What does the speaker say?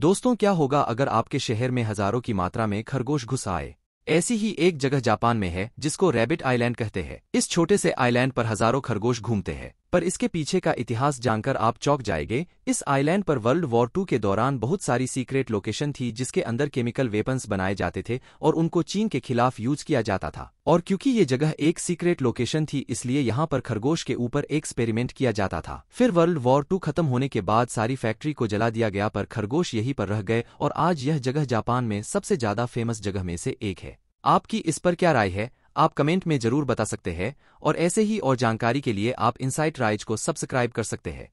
दोस्तों क्या होगा अगर आपके शहर में हजारों की मात्रा में खरगोश घुस आए ऐसी ही एक जगह जापान में है जिसको रैबिट आइलैंड कहते हैं इस छोटे से आइलैंड पर हजारों खरगोश घूमते हैं पर इसके पीछे का इतिहास जानकर आप चौक जाएंगे इस आइलैंड पर वर्ल्ड वॉर टू के दौरान बहुत सारी सीक्रेट लोकेशन थी जिसके अंदर केमिकल वेपन्स बनाए जाते थे और उनको चीन के खिलाफ यूज किया जाता था और क्योंकि ये जगह एक सीक्रेट लोकेशन थी इसलिए यहाँ पर खरगोश के ऊपर एक्सपेरिमेंट किया जाता था फिर वर्ल्ड वॉर टू खत्म होने के बाद सारी फैक्ट्री को जला दिया गया पर खरगोश यहीं पर रह गए और आज यह जगह जापान में सबसे ज्यादा फेमस जगह में से एक है आपकी इस पर क्या राय है आप कमेंट में जरूर बता सकते हैं और ऐसे ही और जानकारी के लिए आप इनसाइट राइज को सब्सक्राइब कर सकते हैं